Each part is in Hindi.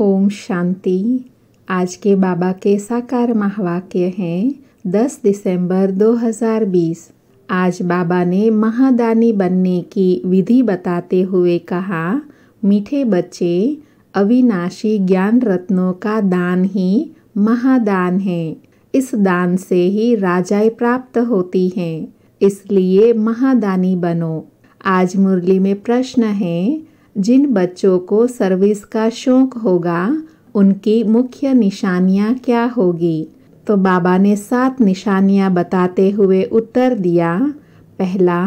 ओम शांति आज के बाबा के साकार महावाक्य हैं 10 दिसंबर 2020 आज बाबा ने महादानी बनने की विधि बताते हुए कहा मीठे बच्चे अविनाशी ज्ञान रत्नों का दान ही महादान है इस दान से ही राजाएं प्राप्त होती हैं इसलिए महादानी बनो आज मुरली में प्रश्न है जिन बच्चों को सर्विस का शौक होगा उनकी मुख्य निशानियाँ क्या होगी तो बाबा ने सात निशानियाँ बताते हुए उत्तर दिया पहला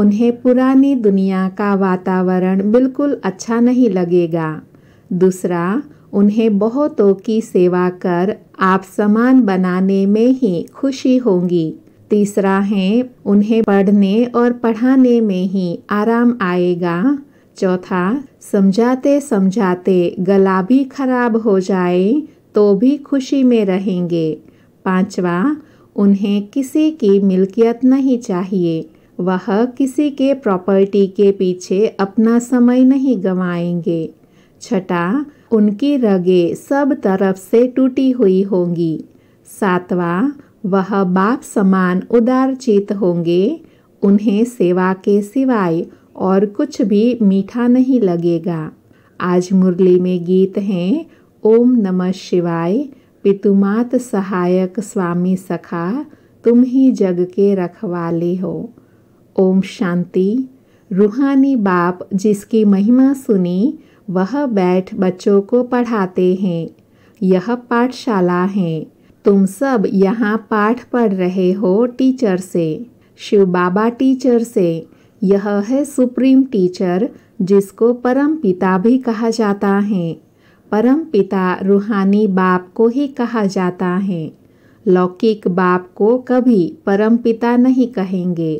उन्हें पुरानी दुनिया का वातावरण बिल्कुल अच्छा नहीं लगेगा दूसरा उन्हें बहुतों की सेवा कर आप समान बनाने में ही खुशी होंगी तीसरा है उन्हें पढ़ने और पढ़ाने में ही आराम आएगा चौथा समझाते समझाते गला भी खराब हो जाए तो भी खुशी में रहेंगे पांचवा उन्हें किसी की मिल्कियत नहीं चाहिए वह किसी के प्रॉपर्टी के पीछे अपना समय नहीं गंवाएंगे छठा उनकी रगे सब तरफ से टूटी हुई होंगी सातवा वह बाप समान उदारचित होंगे उन्हें सेवा के सिवाय और कुछ भी मीठा नहीं लगेगा आज मुरली में गीत हैं ओम नमः शिवाय पितुमात सहायक स्वामी सखा तुम ही जग के रखवाले हो ओम शांति रूहानी बाप जिसकी महिमा सुनी वह बैठ बच्चों को पढ़ाते हैं यह पाठशाला है तुम सब यहाँ पाठ पढ़ रहे हो टीचर से शिव बाबा टीचर से यह है सुप्रीम टीचर जिसको परम पिता भी कहा जाता है परम पिता रूहानी बाप को ही कहा जाता है लौकिक बाप को कभी परम पिता नहीं कहेंगे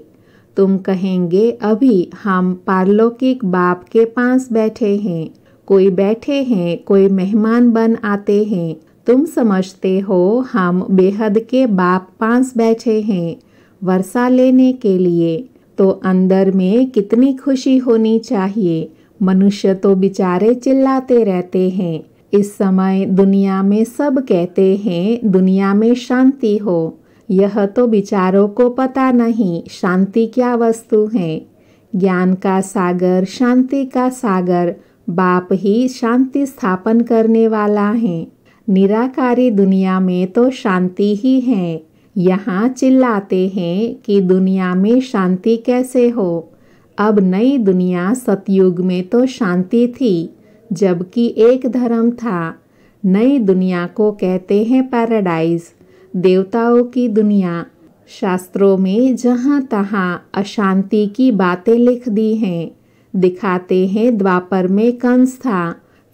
तुम कहेंगे अभी हम पारलौकिक बाप के पास बैठे हैं कोई बैठे हैं कोई मेहमान बन आते हैं तुम समझते हो हम बेहद के बाप पास बैठे हैं वर्षा लेने के लिए तो अंदर में कितनी खुशी होनी चाहिए मनुष्य तो बिचारे चिल्लाते रहते हैं इस समय दुनिया में सब कहते हैं दुनिया में शांति हो यह तो बिचारों को पता नहीं शांति क्या वस्तु है ज्ञान का सागर शांति का सागर बाप ही शांति स्थापन करने वाला है निराकारी दुनिया में तो शांति ही है यहाँ चिल्लाते हैं कि दुनिया में शांति कैसे हो अब नई दुनिया सतयुग में तो शांति थी जबकि एक धर्म था नई दुनिया को कहते हैं पैराडाइज देवताओं की दुनिया शास्त्रों में जहाँ तहाँ अशांति की बातें लिख दी हैं दिखाते हैं द्वापर में कंस था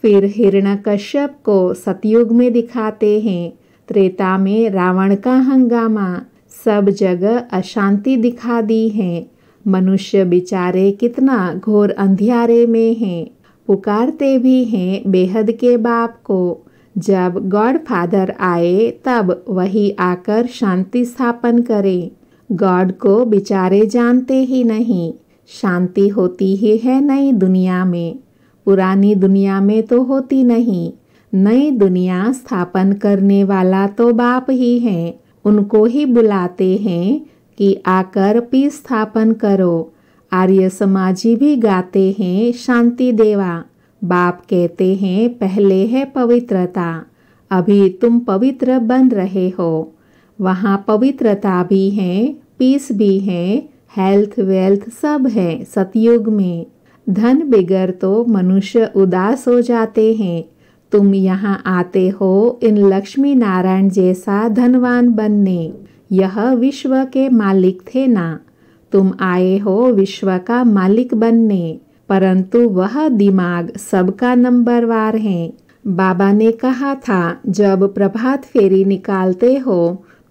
फिर हिरण्यकश्यप को सतयुग में दिखाते हैं त्रेता में रावण का हंगामा सब जगह अशांति दिखा दी है मनुष्य बिचारे कितना घोर अंधियारे में हैं पुकारते भी हैं बेहद के बाप को जब गॉड फादर आए तब वही आकर शांति स्थापन करे गॉड को बिचारे जानते ही नहीं शांति होती ही है नई दुनिया में पुरानी दुनिया में तो होती नहीं नई दुनिया स्थापन करने वाला तो बाप ही है उनको ही बुलाते हैं कि आकर पीस स्थापन करो आर्य समाजी भी गाते हैं शांति देवा बाप कहते हैं पहले है पवित्रता अभी तुम पवित्र बन रहे हो वहाँ पवित्रता भी है पीस भी है हेल्थ वेल्थ सब है सतयुग में धन बिगर तो मनुष्य उदास हो जाते हैं तुम यहाँ आते हो इन लक्ष्मी नारायण जैसा धनवान बनने यह विश्व के मालिक थे ना तुम आए हो विश्व का मालिक बनने परंतु वह दिमाग सबका नंबरवार है बाबा ने कहा था जब प्रभात फेरी निकालते हो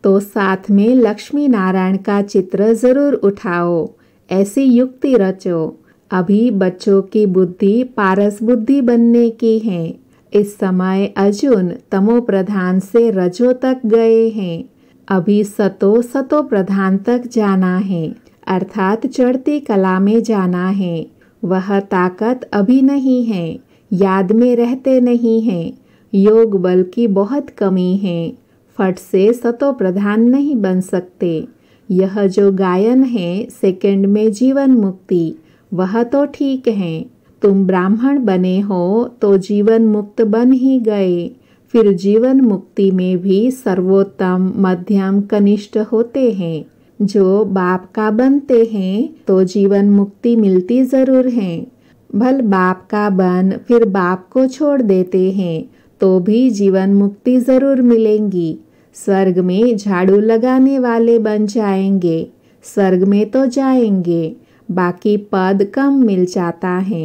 तो साथ में लक्ष्मी नारायण का चित्र जरूर उठाओ ऐसी युक्ति रचो अभी बच्चों की बुद्धि पारस बुद्धि बनने की है इस समय अर्जुन तमो प्रधान से रजो तक गए हैं अभी सतो सतो प्रधान तक जाना है अर्थात चढ़ती कला में जाना है वह ताकत अभी नहीं है याद में रहते नहीं है योग बल की बहुत कमी है फट से सतो प्रधान नहीं बन सकते यह जो गायन है सेकंड में जीवन मुक्ति वह तो ठीक है तुम ब्राह्मण बने हो तो जीवन मुक्त बन ही गए फिर जीवन मुक्ति में भी सर्वोत्तम मध्यम कनिष्ठ होते हैं जो बाप का बनते हैं तो जीवन मुक्ति मिलती जरूर है भल बाप का बन फिर बाप को छोड़ देते हैं तो भी जीवन मुक्ति जरूर मिलेंगी स्वर्ग में झाड़ू लगाने वाले बन जाएंगे स्वर्ग में तो जाएंगे बाकी पद कम मिल जाता है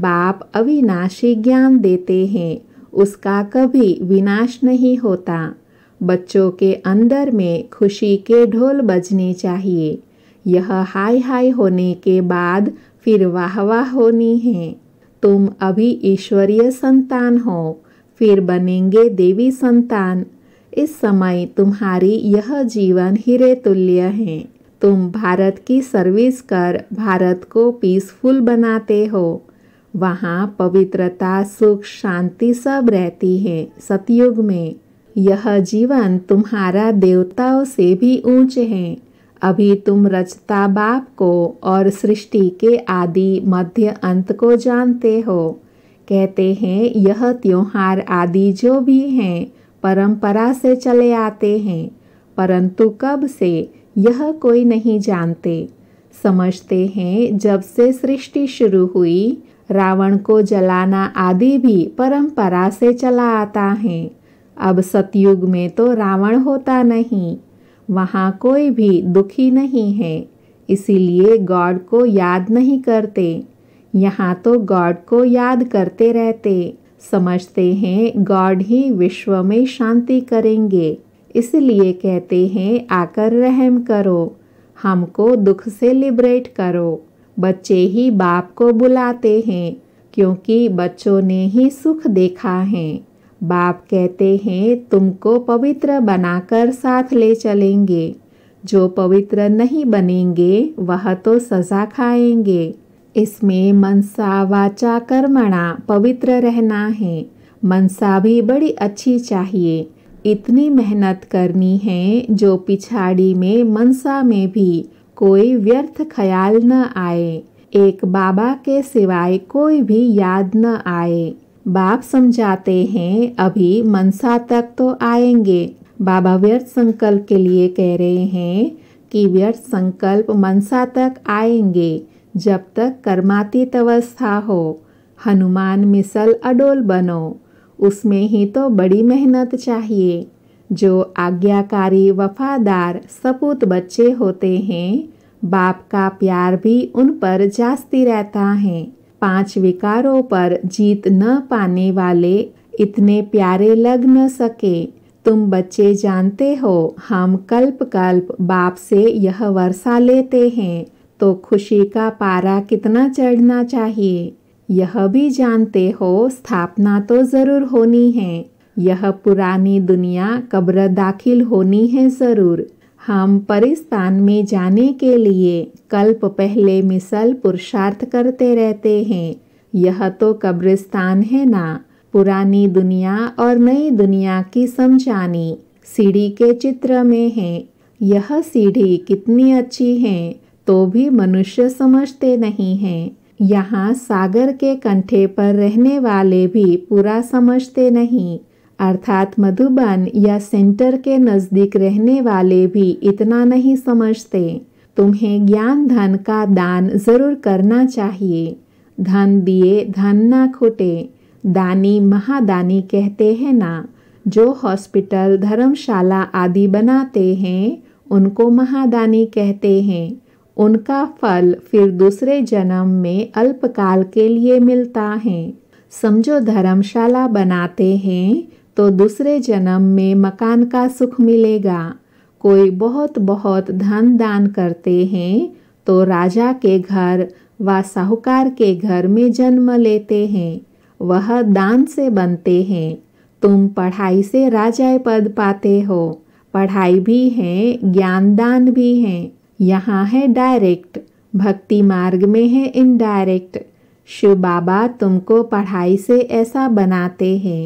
बाप अविनाशी ज्ञान देते हैं उसका कभी विनाश नहीं होता बच्चों के अंदर में खुशी के ढोल बजने चाहिए यह हाय हाय होने के बाद फिर वाह वाह होनी है तुम अभी ईश्वरीय संतान हो फिर बनेंगे देवी संतान इस समय तुम्हारी यह जीवन हीरे तुल्य है तुम भारत की सर्विस कर भारत को पीसफुल बनाते हो वहाँ पवित्रता सुख शांति सब रहती है सतयुग में यह जीवन तुम्हारा देवताओं से भी ऊंच है अभी तुम रचता बाप को और सृष्टि के आदि मध्य अंत को जानते हो कहते हैं यह त्योहार आदि जो भी हैं परंपरा से चले आते हैं परंतु कब से यह कोई नहीं जानते समझते हैं जब से सृष्टि शुरू हुई रावण को जलाना आदि भी परंपरा से चला आता है अब सतयुग में तो रावण होता नहीं वहाँ कोई भी दुखी नहीं है इसीलिए गॉड को याद नहीं करते यहाँ तो गॉड को याद करते रहते समझते हैं गॉड ही विश्व में शांति करेंगे इसलिए कहते हैं आकर रहम करो हमको दुख से लिबरेट करो बच्चे ही बाप को बुलाते हैं क्योंकि बच्चों ने ही सुख देखा है बाप कहते हैं तुमको पवित्र बनाकर साथ ले चलेंगे जो पवित्र नहीं बनेंगे वह तो सजा खाएंगे इसमें मनसा वाचा कर्मणा पवित्र रहना है मनसा भी बड़ी अच्छी चाहिए इतनी मेहनत करनी है जो पिछाड़ी में मनसा में भी कोई व्यर्थ ख्याल न आए एक बाबा के सिवाय कोई भी याद न आए बाप समझाते हैं अभी मनसा तक तो आएंगे बाबा व्यर्थ संकल्प के लिए कह रहे हैं कि व्यर्थ संकल्प मनसा तक आएंगे जब तक कर्मातीत अवस्था हो हनुमान मिसल अडोल बनो उसमें ही तो बड़ी मेहनत चाहिए जो आज्ञाकारी वफादार सपूत बच्चे होते हैं बाप का प्यार भी उन पर जास्ती रहता है पांच विकारों पर जीत न पाने वाले इतने प्यारे लग न सके तुम बच्चे जानते हो हम कल्प कल्प बाप से यह वर्षा लेते हैं तो खुशी का पारा कितना चढ़ना चाहिए यह भी जानते हो स्थापना तो ज़रूर होनी है यह पुरानी दुनिया कब्र दाखिल होनी है ज़रूर हम परिस्तान में जाने के लिए कल्प पहले मिसल पुरुषार्थ करते रहते हैं यह तो कब्रिस्तान है ना पुरानी दुनिया और नई दुनिया की समझानी सीढ़ी के चित्र में है यह सीढ़ी कितनी अच्छी है तो भी मनुष्य समझते नहीं हैं यहाँ सागर के कंठे पर रहने वाले भी पूरा समझते नहीं अर्थात मधुबन या सेंटर के नज़दीक रहने वाले भी इतना नहीं समझते तुम्हें ज्ञान धन का दान जरूर करना चाहिए धन दिए धन ना खुटे दानी महादानी कहते हैं ना जो हॉस्पिटल धर्मशाला आदि बनाते हैं उनको महादानी कहते हैं उनका फल फिर दूसरे जन्म में अल्पकाल के लिए मिलता है समझो धर्मशाला बनाते हैं तो दूसरे जन्म में मकान का सुख मिलेगा कोई बहुत बहुत धन दान करते हैं तो राजा के घर व साहूकार के घर में जन्म लेते हैं वह दान से बनते हैं तुम पढ़ाई से राजा पद पाते हो पढ़ाई भी है ज्ञान दान भी है यहाँ है डायरेक्ट भक्ति मार्ग में है इनडायरेक्ट शिव बाबा तुमको पढ़ाई से ऐसा बनाते हैं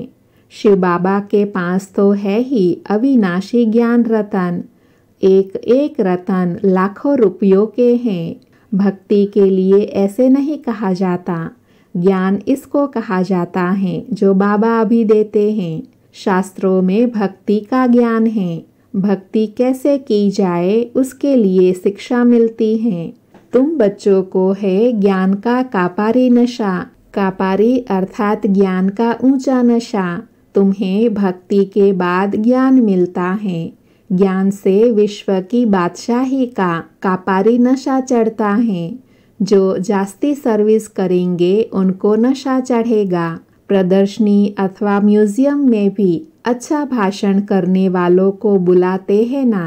शिव बाबा के पास तो है ही अविनाशी ज्ञान रतन एक एक रतन लाखों रुपयों के हैं भक्ति के लिए ऐसे नहीं कहा जाता ज्ञान इसको कहा जाता है जो बाबा अभी देते हैं शास्त्रों में भक्ति का ज्ञान है भक्ति कैसे की जाए उसके लिए शिक्षा मिलती है तुम बच्चों को है ज्ञान का कापारी नशा कापारी अर्थात ज्ञान का ऊंचा नशा तुम्हें भक्ति के बाद ज्ञान मिलता है ज्ञान से विश्व की बादशाही का कापारी नशा चढ़ता है जो जास्ती सर्विस करेंगे उनको नशा चढ़ेगा प्रदर्शनी अथवा म्यूजियम में भी अच्छा भाषण करने वालों को बुलाते हैं ना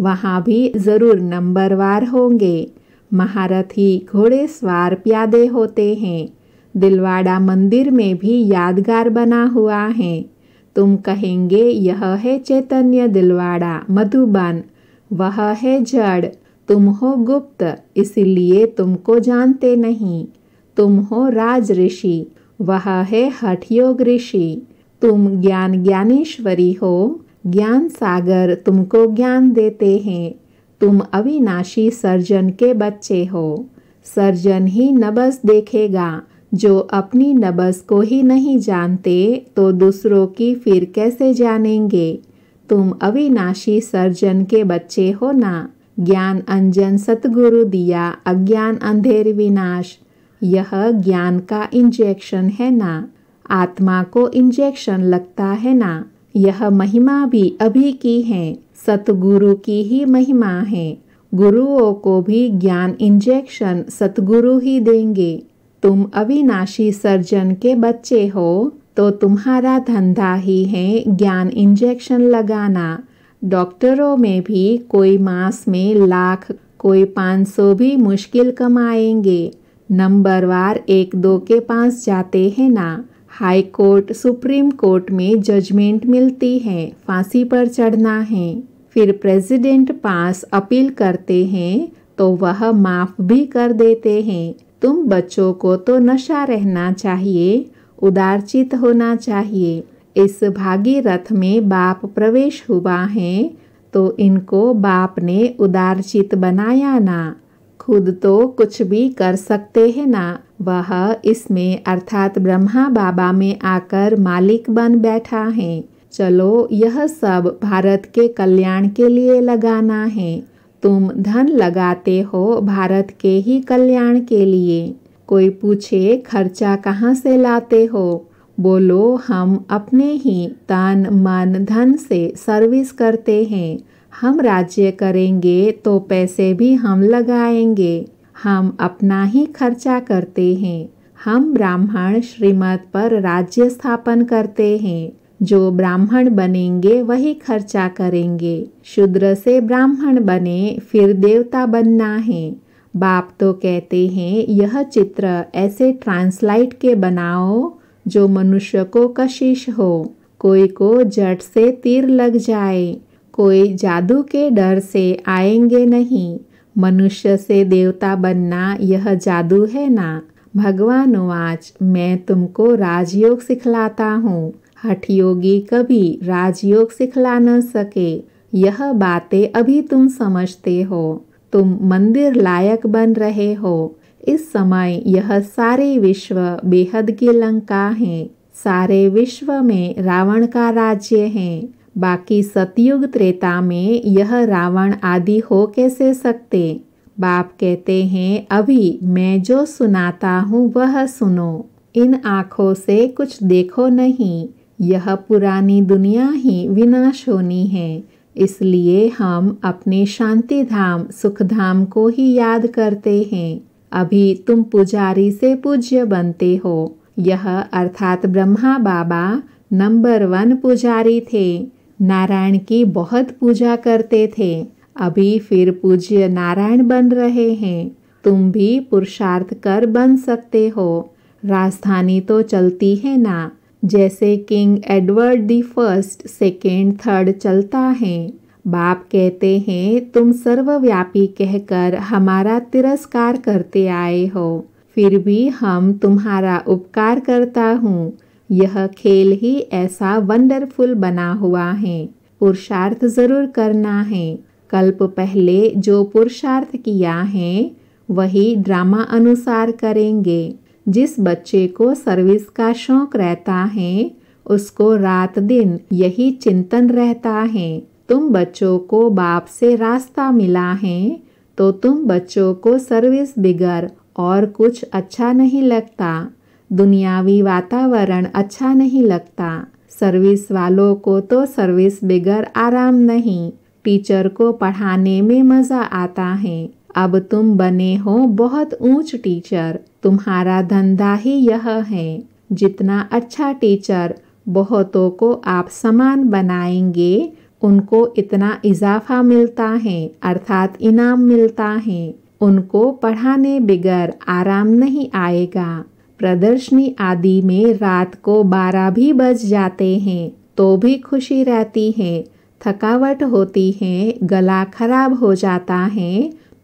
वहाँ भी ज़रूर नंबरवार होंगे महारथी घोड़े स्वार प्यादे होते हैं दिलवाड़ा मंदिर में भी यादगार बना हुआ है तुम कहेंगे यह है चैतन्य दिलवाड़ा मधुबन वह है जड़ तुम हो गुप्त इसलिए तुमको जानते नहीं तुम हो राज ऋषि वह है योग ऋषि तुम ज्ञान ज्ञानेश्वरी हो ज्ञान सागर तुमको ज्ञान देते हैं तुम अविनाशी सर्जन के बच्चे हो सर्जन ही नबस देखेगा जो अपनी नबस को ही नहीं जानते तो दूसरों की फिर कैसे जानेंगे तुम अविनाशी सर्जन के बच्चे हो ना ज्ञान अंजन सतगुरु दिया अज्ञान अंधेर विनाश यह ज्ञान का इंजेक्शन है ना आत्मा को इंजेक्शन लगता है ना यह महिमा भी अभी की है सतगुरु की ही महिमा है गुरुओं को भी ज्ञान इंजेक्शन सतगुरु ही देंगे तुम अविनाशी सर्जन के बच्चे हो तो तुम्हारा धंधा ही है ज्ञान इंजेक्शन लगाना डॉक्टरों में भी कोई मास में लाख कोई पाँच सौ भी मुश्किल कमाएंगे नंबरवार एक दो के पास जाते हैं ना हाई कोर्ट सुप्रीम कोर्ट में जजमेंट मिलती है फांसी पर चढ़ना है फिर प्रेसिडेंट पास अपील करते हैं तो वह माफ़ भी कर देते हैं तुम बच्चों को तो नशा रहना चाहिए उदारचित होना चाहिए इस भागीरथ में बाप प्रवेश हुआ है तो इनको बाप ने उदारचित बनाया ना खुद तो कुछ भी कर सकते हैं ना वह इसमें अर्थात ब्रह्मा बाबा में आकर मालिक बन बैठा है चलो यह सब भारत के कल्याण के लिए लगाना है तुम धन लगाते हो भारत के ही कल्याण के लिए कोई पूछे खर्चा कहाँ से लाते हो बोलो हम अपने ही तन मन धन से सर्विस करते हैं हम राज्य करेंगे तो पैसे भी हम लगाएंगे हम अपना ही खर्चा करते हैं हम ब्राह्मण श्रीमत पर राज्य स्थापन करते हैं जो ब्राह्मण बनेंगे वही खर्चा करेंगे शूद्र से ब्राह्मण बने फिर देवता बनना है बाप तो कहते हैं यह चित्र ऐसे ट्रांसलाइट के बनाओ जो मनुष्य को कशिश हो कोई को जट से तीर लग जाए कोई जादू के डर से आएंगे नहीं मनुष्य से देवता बनना यह जादू है ना भगवान वाच मैं तुमको राजयोग सिखलाता हूँ हठ योगी कभी राजयोग सिखला न सके यह बातें अभी तुम समझते हो तुम मंदिर लायक बन रहे हो इस समय यह सारे विश्व बेहद की लंका है सारे विश्व में रावण का राज्य है बाकी सतयुग त्रेता में यह रावण आदि हो कैसे सकते बाप कहते हैं अभी मैं जो सुनाता हूँ वह सुनो इन आँखों से कुछ देखो नहीं यह पुरानी दुनिया ही विनाश होनी है इसलिए हम अपने शांति धाम सुख धाम को ही याद करते हैं अभी तुम पुजारी से पूज्य बनते हो यह अर्थात ब्रह्मा बाबा नंबर वन पुजारी थे नारायण की बहुत पूजा करते थे अभी फिर पूज्य नारायण बन रहे हैं तुम भी पुरुषार्थ कर बन सकते हो राजधानी तो चलती है ना जैसे king Edward the first second third चलता है बाप कहते हैं तुम सर्वव्यापी कहकर हमारा तिरस्कार करते आए हो फिर भी हम तुम्हारा उपकार करता हूँ यह खेल ही ऐसा वंडरफुल बना हुआ है पुरुषार्थ जरूर करना है कल्प पहले जो पुरुषार्थ किया है वही ड्रामा अनुसार करेंगे जिस बच्चे को सर्विस का शौक रहता है उसको रात दिन यही चिंतन रहता है तुम बच्चों को बाप से रास्ता मिला है तो तुम बच्चों को सर्विस बिगर और कुछ अच्छा नहीं लगता दुनियावी वातावरण अच्छा नहीं लगता सर्विस वालों को तो सर्विस बिगर आराम नहीं टीचर को पढ़ाने में मज़ा आता है अब तुम बने हो बहुत ऊंच टीचर तुम्हारा धंधा ही यह है जितना अच्छा टीचर बहुतों को आप समान बनाएंगे उनको इतना इजाफा मिलता है अर्थात इनाम मिलता है उनको पढ़ाने बिगर आराम नहीं आएगा प्रदर्शनी आदि में रात को बारह भी बज जाते हैं तो भी खुशी रहती है थकावट होती है गला खराब हो जाता है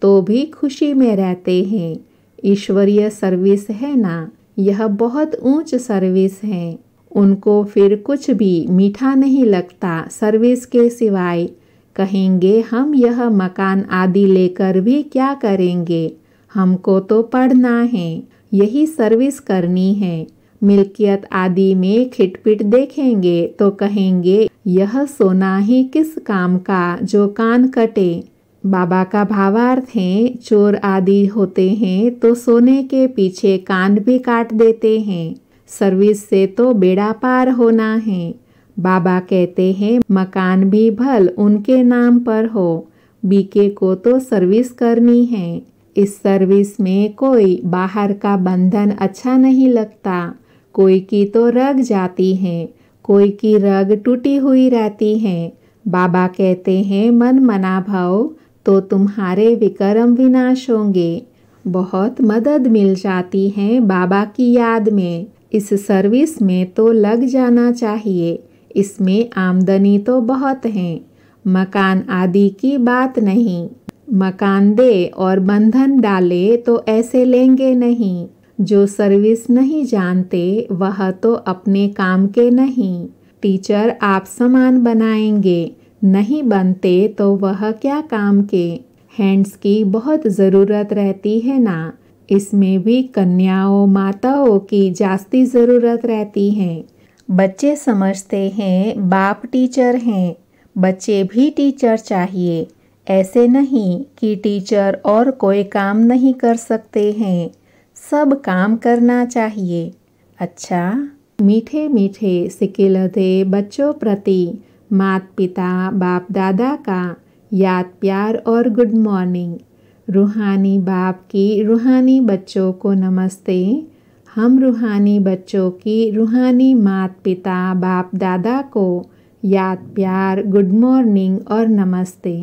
तो भी खुशी में रहते हैं ईश्वरीय सर्विस है ना यह बहुत ऊंच सर्विस है उनको फिर कुछ भी मीठा नहीं लगता सर्विस के सिवाय कहेंगे हम यह मकान आदि लेकर भी क्या करेंगे हमको तो पढ़ना है यही सर्विस करनी है मिल्कियत आदि में खिटपिट देखेंगे तो कहेंगे यह सोना ही किस काम का जो कान कटे बाबा का भावार्थ है चोर आदि होते हैं तो सोने के पीछे कान भी काट देते हैं सर्विस से तो बेड़ा पार होना है बाबा कहते हैं मकान भी भल उनके नाम पर हो बीके को तो सर्विस करनी है इस सर्विस में कोई बाहर का बंधन अच्छा नहीं लगता कोई की तो रग जाती है कोई की रग टूटी हुई रहती है बाबा कहते हैं मन मना भाव तो तुम्हारे विक्रम विनाश होंगे बहुत मदद मिल जाती है बाबा की याद में इस सर्विस में तो लग जाना चाहिए इसमें आमदनी तो बहुत है मकान आदि की बात नहीं मकान दे और बंधन डाले तो ऐसे लेंगे नहीं जो सर्विस नहीं जानते वह तो अपने काम के नहीं टीचर आप समान बनाएंगे नहीं बनते तो वह क्या काम के हैंड्स की बहुत ज़रूरत रहती है ना इसमें भी कन्याओं माताओं की जास्ती ज़रूरत रहती है बच्चे समझते हैं बाप टीचर हैं बच्चे भी टीचर चाहिए ऐसे नहीं कि टीचर और कोई काम नहीं कर सकते हैं सब काम करना चाहिए अच्छा मीठे मीठे सिकिलते बच्चों प्रति मात पिता बाप दादा का याद प्यार और गुड मॉर्निंग रूहानी बाप की रूहानी बच्चों को नमस्ते हम रूहानी बच्चों की रूहानी मात पिता बाप दादा को याद प्यार गुड मॉर्निंग और नमस्ते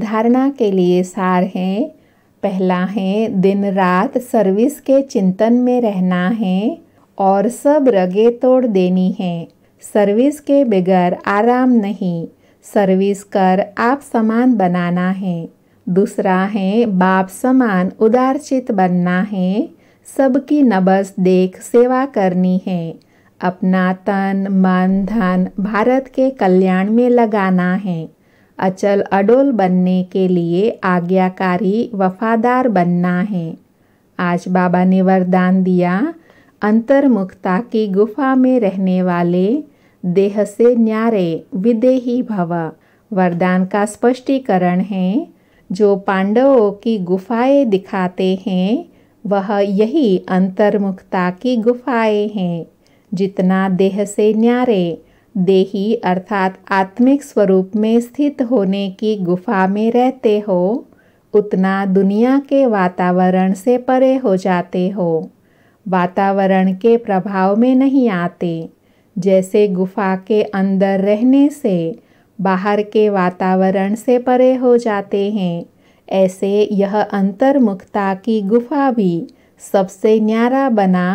धारणा के लिए सार हैं पहला है दिन रात सर्विस के चिंतन में रहना है और सब रगे तोड़ देनी है सर्विस के बगैर आराम नहीं सर्विस कर आप समान बनाना है दूसरा है बाप समान उदारचित बनना है सबकी नबस देख सेवा करनी है अपना तन मन धन भारत के कल्याण में लगाना है अचल अडोल बनने के लिए आज्ञाकारी वफादार बनना है आज बाबा ने वरदान दिया अंतर्मुखता की गुफा में रहने वाले देह से न्यारे विदेही भव वरदान का स्पष्टीकरण है जो पांडवों की गुफाएं दिखाते हैं वह यही अंतर्मुखता की गुफाएं हैं जितना देह से न्यारे देही अर्थात आत्मिक स्वरूप में स्थित होने की गुफा में रहते हो उतना दुनिया के वातावरण से परे हो जाते हो वातावरण के प्रभाव में नहीं आते जैसे गुफा के अंदर रहने से बाहर के वातावरण से परे हो जाते हैं ऐसे यह अंतर्मुखता की गुफा भी सबसे न्यारा बना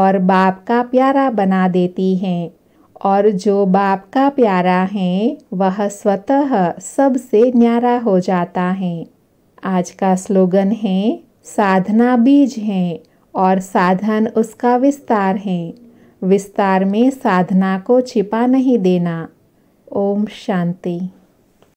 और बाप का प्यारा बना देती हैं और जो बाप का प्यारा है वह स्वतः सबसे न्यारा हो जाता है आज का स्लोगन है साधना बीज है और साधन उसका विस्तार है विस्तार में साधना को छिपा नहीं देना ओम शांति